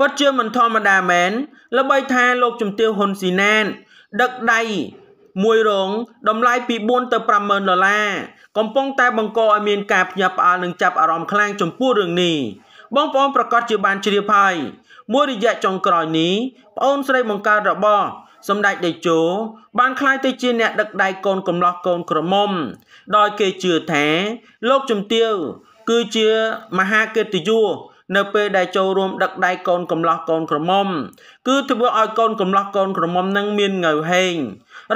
ពិតជាមិនធម្មតាមែនល្បីថាលោកជំទាវហ៊ុនស៊ីណានដឹកដៃមួយរងតម្លៃពី4ទៅ50000ដុល្លារកំពុងតែបង្កឲ្យមានការភ្ញាក់ផ្អើលនិងចាប់អារម្មណ៍ខ្លាំងចំពោះរឿងនេះបងប្អូនប្រកាសជាបានជ្រាបហើយមួយរយៈចុងក្រោយនេះប្អូនស្រីបង្កើតរបស់សម្ដេចតេជោបានខ្លាយទៅជាអ្នកដឹកដៃកូនកំឡោះកូនក្រមុំដោយគេជឿថា លោកជំទាវគឺជាមហាកិត្តិយសនៅពេលដែលចូលរួមដឹកដៃកូនកំលោះកូនក្រមុំគឺធ្វើឲ្យកូនកំលោះកូនក្រមុំនឹងមានងើហេង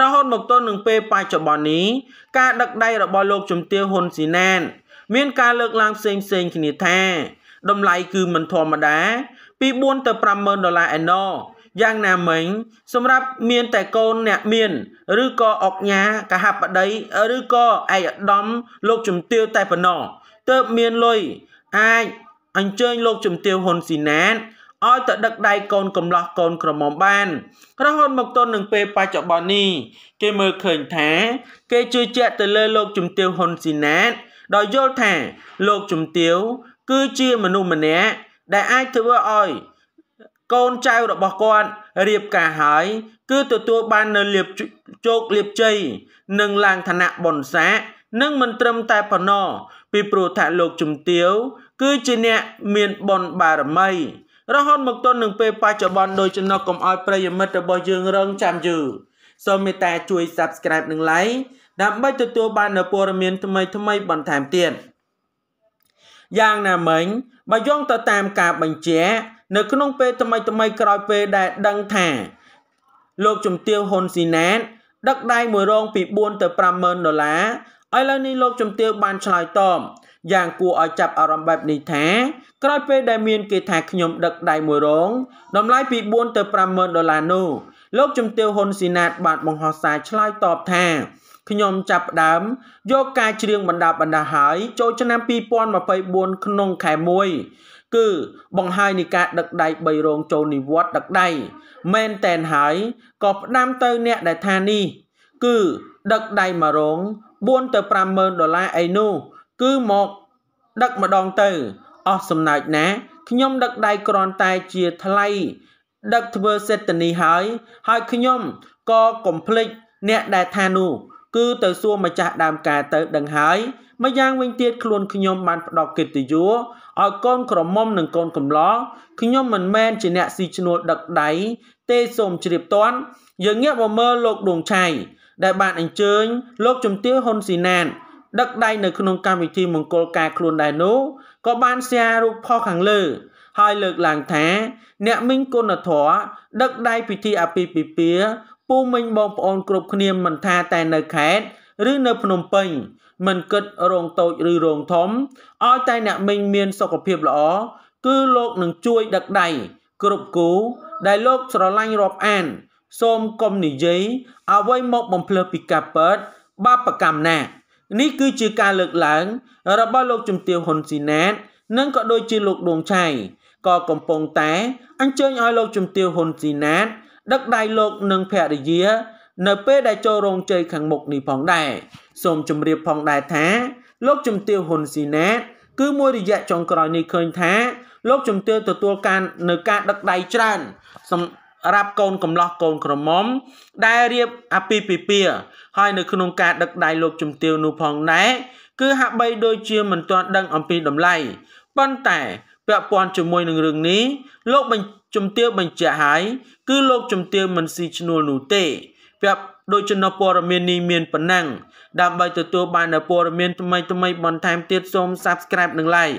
រហូតមកទល់នឹងពេលបច្ចុប្បន្ននេះការដឹកដៃរបស់លោកជំទាវហ៊ុនស៊ីណែនមានការលើកឡើងផ្សេងផ្សេងគ្នាថាតម្លៃគឺមិនធម្មតា ពី4ទៅ50000ដុល្លារឯណោយ៉ាងណាមិញសម្រាប់មានតែកូនអ្នកមាន ឬក៏អុកញ៉ាកហបដីឬក៏ឯកឧត្តមលោកជំទាវតែប៉ុណ្ណោះទើបមានលុយអាចអញ្ជើញលោកជំទាវហ៊ុនស៊ីណាតឲ្យទៅដឹកដៃកូនកំឡោះកូនក្រមុំបានរហូតមកទល់នឹងពេលបច្ចុប្បន្ននេះគេមើលឃើញថា គេជឿជាក់ទៅលើ លោកជំទាវហ៊ុនស៊ីណាត ដោយយល់ថាលោកជំទាវគឺជាមនុស្សម្នាក់ដែលអាចធ្វើឲ្យកូនចៅរបស់គាត់រៀបការហើយគឺទទួលបាននៅលៀបជោគលៀបជ័យនិងឡើងឋានៈបុណ្យស័ក្តិនិងមិនត្រឹមតែប៉ុណ្ណោះពីព្រោះថាលោកជំទាវគឺជាអ្នកមានបុណ្យបារមី រហូតមកទល់នឹងពេលបច្ចុប្បន្នដូចចំណុចកុំឲ្យប្រិយមិត្តរបស់យើងរងចាំយូរសូមមេត្តាជួយ Subscribe និង Like ដើម្បីទទួលបាននូវព័ត៌មានថ្មីៗបន្ថែមទៀតយ៉ាងណាមិញបើយោងទៅតាមការបញ្ជាក់នៅក្នុងពេលថ្មីថ្មីក្រោយពេលដែលដឹងថាលោកជំទាវហ៊ុនស៊ីណាតដឹកដៃមួយរងពី4ទៅ50000ដុល្លារឥឡូវនេះលោកជំទាវ បានឆ្លើយតបយ៉ាងគួរឲ្យចាប់អារម្មណ៍បែបនេះថាក្រោយពេលដែលមានគេថាខ្ញុំ ដឹកដៃមួយរងតម្លៃពី4ទៅ50000ដុល្លារនោះលោកជំទាវហ៊ុនស៊ីណាតបានបង្ហោះសារឆ្លើយតបថាខ្ញុំចាប់ផ្ដើមយកការច្រៀងបណ្ដាបណ្ដាហើយចូលឆ្នាំ2024ក្នុងខែ1គឺបង្ហើយនៃការដឹកដៃ3រោងចូលនិវត្តដឹកដៃមែនតែនហើយក៏ផ្ដាំទៅអ្នកដែលថានេះគឺ ដឹកដៃ1រោង4ទៅ50000ដុល្លារអីនោះគឺមក ដឹកម្ដងទៅ អស់សំណើចណាខ្ញុំ ដឹកដៃក្រាន់តែជាថ្លៃដឹកធ្វើសេតនីហើយហើយខ្ញុំក៏កំភ្លេចអ្នកដែលថានោះគឺ ទៅសួរម្ចាស់ដើមការទៅ ដឹងហើយម្យ៉ាងវិញទៀតខ្លួនខ្ញុំបានផ្ដល់កិត្តិយសឲ្យកូនក្រមុំនិងកូនកំឡងខ្ញុំមិនមែនជាអ្នកស៊ីឈ្នួលដឹកដៃទេសូមជ្រាបតាន់យើងងាកមកមើលលោក ដួងឆៃដែលបានអញ្ជើញ លោកជំទាវហ៊ុនស៊ីណានដឹកដៃនៅក្នុងកម្មវិធីមង្គលការខ្លួនដែរនោះក៏បានសាររូបផុសខាងលើ ហើយលើកឡើងថា អ្នកមីងគុណធរដឹកដៃពិធីអាពាហ៍ពិពាហ៍ពូមីងបងប្អូនគ្រប់គ្នាមិនថាតែនៅខេត្តឬនៅភ្នំពេញ មិនគិតរោងតូចឬរោងធំឲ្យតែអ្នកមីងមានសុខភាពល្អគឺលោកនឹងជួយដឹកដៃគ្រប់គូដែលលោកស្រឡាញ់រាប់អានសូមកុំនិយាយអ្វីមកបំភ្លឺពីការពិតបាបកម្មណាស់នេះគឺជាការលើកឡើង របស់លោកជំទាវហ៊ុនស៊ីណាតនិងក៏ដូចជាលោកដួងឆៃក៏កំពុងតែអញ្ជើញឲ្យលោកជំទាវហ៊ុនស៊ីណាត ដឹកដៃលោក និងភរិយា នៅ ពេលដែលចូលរោងជ័យខាងមុខនេះផងដែរសូមជម្រាបផងដែរថា លោកជំទាវហ៊ុនស៊ីណាតគឺមួយរយៈចុងក្រោយនេះឃើញថាលោកជំទាវទទួលការនៅការដឹកដៃច្រើនសម្រ៉ាប់កូនកំឡោះកូនក្រមុំ ដែលរៀបអាពាហ៍ពិពាហ៍ហើយនៅក្នុងការដឹកដៃលោកជំទាវនោះផងដែរគឺហាក់បីដូចជាមិនទាន់ដឹង អំពីតម្លៃប៉ុន្តែពាក់ព័ន្ធជាមួយនឹងរឿងនេះលោកជំទាវបញ្ជាក់ហើយគឺលោកជំទាវមិនស៊ីឈ្នួលនោះទេពាក់ដូចជំនួសព័ត៌មាននេះមានប៉ុណ្ណឹងដើម្បីទទួលបាននូវព័ត៌មានថ្មីៗបន្ថែមទៀតសូម Subscribe និង Like